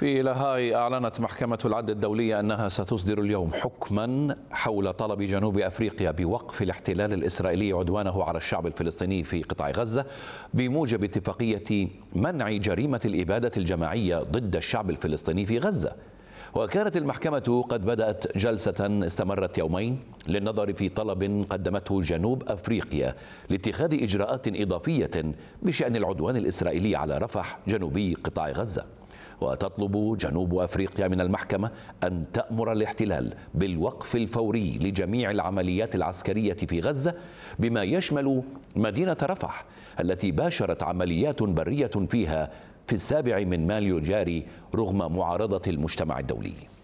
في لاهاي أعلنت محكمة العدل الدولية أنها ستصدر اليوم حكما حول طلب جنوب أفريقيا بوقف الاحتلال الإسرائيلي عدوانه على الشعب الفلسطيني في قطاع غزة بموجب اتفاقية منع جريمة الإبادة الجماعية ضد الشعب الفلسطيني في غزة وكانت المحكمة قد بدأت جلسة استمرت يومين للنظر في طلب قدمته جنوب أفريقيا لاتخاذ إجراءات إضافية بشأن العدوان الإسرائيلي على رفح جنوبي قطاع غزة وتطلب جنوب أفريقيا من المحكمة أن تأمر الاحتلال بالوقف الفوري لجميع العمليات العسكرية في غزة بما يشمل مدينة رفح التي باشرت عمليات برية فيها في السابع من مايو الجاري رغم معارضة المجتمع الدولي